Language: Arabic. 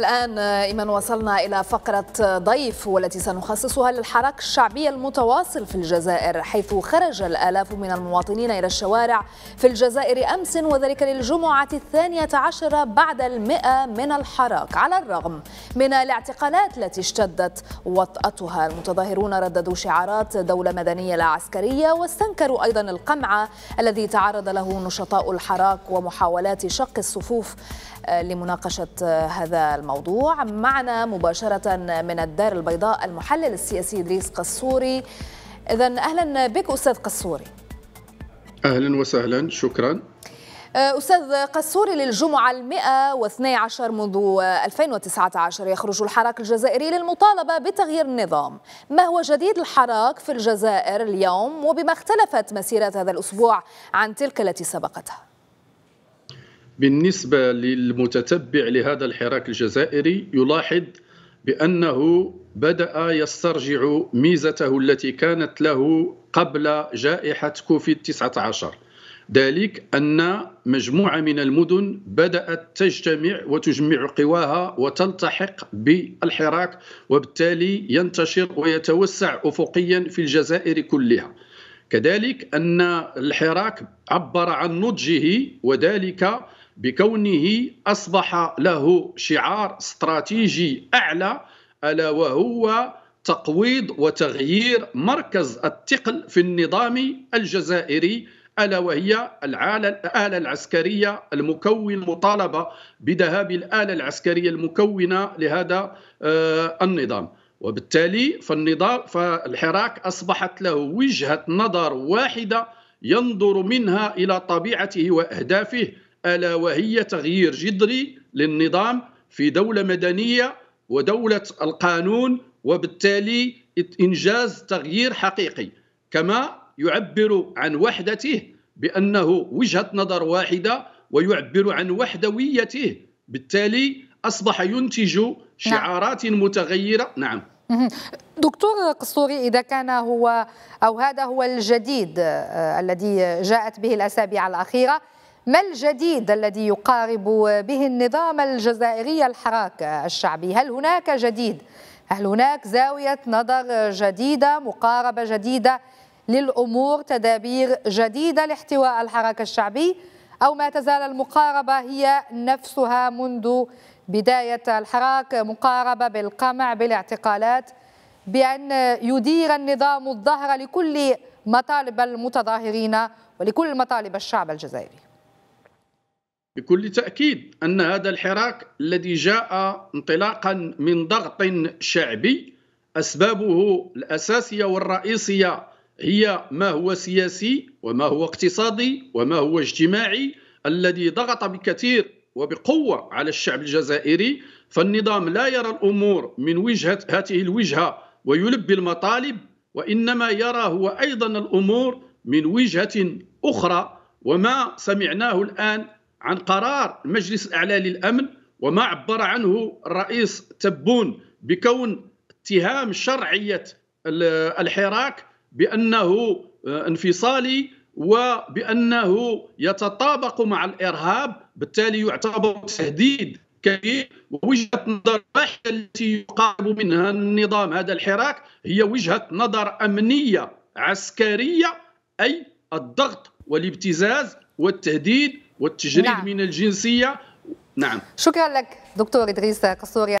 الآن إيمان وصلنا إلى فقرة ضيف والتي سنخصصها للحراك الشعبي المتواصل في الجزائر حيث خرج الآلاف من المواطنين إلى الشوارع في الجزائر أمس وذلك للجمعة الثانية عشرة بعد المئة من الحراك على الرغم من الاعتقالات التي اشتدت وطأتها المتظاهرون رددوا شعارات دولة مدنية لا عسكرية واستنكروا أيضا القمع الذي تعرض له نشطاء الحراك ومحاولات شق الصفوف آه، لمناقشة آه، هذا الموضوع الموضوع معنا مباشرة من الدار البيضاء المحلل السياسي إدريس قصوري إذا أهلا بك أستاذ قصوري أهلا وسهلا شكرا آه، أستاذ قسوري للجمعة المئة واثني عشر منذ 2019 يخرج الحراك الجزائري للمطالبة بتغيير النظام ما هو جديد الحراك في الجزائر اليوم وبما اختلفت مسيرات هذا الأسبوع عن تلك التي سبقتها بالنسبة للمتتبع لهذا الحراك الجزائري يلاحظ بأنه بدأ يسترجع ميزته التي كانت له قبل جائحة كوفيد 19 ذلك أن مجموعة من المدن بدأت تجتمع وتجمع قواها وتلتحق بالحراك وبالتالي ينتشر ويتوسع أفقيا في الجزائر كلها كذلك أن الحراك عبر عن نضجه وذلك بكونه أصبح له شعار استراتيجي أعلى ألا وهو تقويض وتغيير مركز الثقل في النظام الجزائري ألا وهي الآلة العسكرية المكون مطالبة بذهاب الآلة العسكرية المكونة لهذا آه، النظام وبالتالي فالنظام فالحراك أصبحت له وجهة نظر واحدة ينظر منها إلى طبيعته وأهدافه ألا وهي تغيير جذري للنظام في دولة مدنية ودولة القانون وبالتالي إنجاز تغيير حقيقي كما يعبر عن وحدته بأنه وجهة نظر واحدة ويعبر عن وحدويته بالتالي أصبح ينتج نعم. شعارات متغيرة نعم دكتور قصوري إذا كان هو أو هذا هو الجديد آه، الذي جاءت به الأسابيع الأخيرة ما الجديد الذي يقارب به النظام الجزائري الحراك الشعبي هل هناك جديد هل هناك زاوية نظر جديدة مقاربة جديدة للأمور تدابير جديدة لاحتواء الحراك الشعبي أو ما تزال المقاربة هي نفسها منذ بداية الحراك مقاربة بالقمع بالاعتقالات بأن يدير النظام الظهر لكل مطالب المتظاهرين ولكل مطالب الشعب الجزائري بكل تأكيد أن هذا الحراك الذي جاء انطلاقا من ضغط شعبي أسبابه الأساسية والرئيسية هي ما هو سياسي وما هو اقتصادي وما هو اجتماعي الذي ضغط بكثير وبقوة على الشعب الجزائري فالنظام لا يرى الأمور من وجهة هذه الوجهة ويلبي المطالب وإنما يرى هو أيضا الأمور من وجهة أخرى وما سمعناه الآن عن قرار المجلس الأعلى للأمن وما عبر عنه الرئيس تبون بكون اتهام شرعية الحراك بأنه آه، انفصالي وبأنه يتطابق مع الإرهاب بالتالي يعتبر تهديد كبير ووجهة نظر واحدة التي يقارب منها النظام هذا الحراك هي وجهة نظر أمنية عسكرية أي الضغط والابتزاز والتهديد والتجريد نعم. من الجنسيه نعم شكرا لك دكتور ادريس قصوري